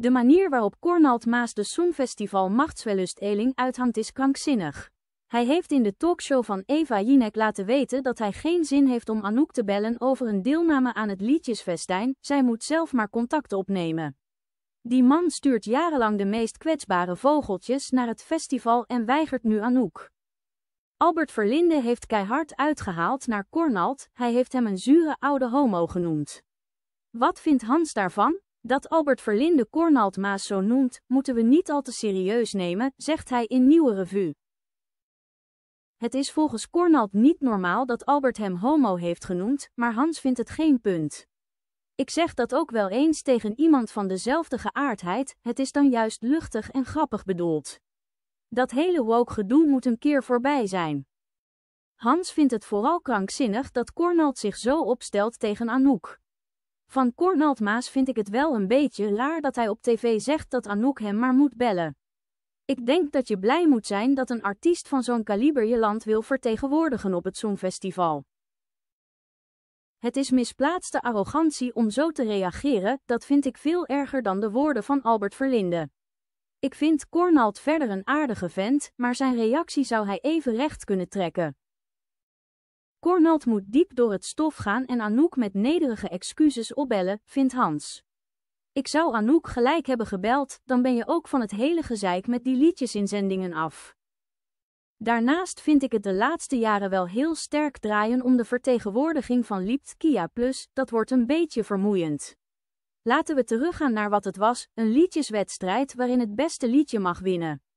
De manier waarop Cornald Maas de Songfestival Machtswellust Eling uithangt is krankzinnig. Hij heeft in de talkshow van Eva Jinek laten weten dat hij geen zin heeft om Anouk te bellen over een deelname aan het liedjesfestijn, zij moet zelf maar contact opnemen. Die man stuurt jarenlang de meest kwetsbare vogeltjes naar het festival en weigert nu Anouk. Albert Verlinde heeft keihard uitgehaald naar Cornald, hij heeft hem een zure oude homo genoemd. Wat vindt Hans daarvan? Dat Albert Verlinde Cornald Maas zo noemt, moeten we niet al te serieus nemen, zegt hij in Nieuwe Revue. Het is volgens Cornald niet normaal dat Albert hem homo heeft genoemd, maar Hans vindt het geen punt. Ik zeg dat ook wel eens tegen iemand van dezelfde geaardheid, het is dan juist luchtig en grappig bedoeld. Dat hele woke gedoe moet een keer voorbij zijn. Hans vindt het vooral krankzinnig dat Cornald zich zo opstelt tegen Anouk. Van Cornald Maas vind ik het wel een beetje laar dat hij op tv zegt dat Anouk hem maar moet bellen. Ik denk dat je blij moet zijn dat een artiest van zo'n kaliber je land wil vertegenwoordigen op het Songfestival. Het is misplaatste arrogantie om zo te reageren, dat vind ik veel erger dan de woorden van Albert Verlinde. Ik vind Cornald verder een aardige vent, maar zijn reactie zou hij even recht kunnen trekken. Cornald moet diep door het stof gaan en Anouk met nederige excuses opbellen, vindt Hans. Ik zou Anouk gelijk hebben gebeld, dan ben je ook van het hele gezeik met die liedjesinzendingen af. Daarnaast vind ik het de laatste jaren wel heel sterk draaien om de vertegenwoordiging van Liept Kia Plus, dat wordt een beetje vermoeiend. Laten we teruggaan naar wat het was, een liedjeswedstrijd waarin het beste liedje mag winnen.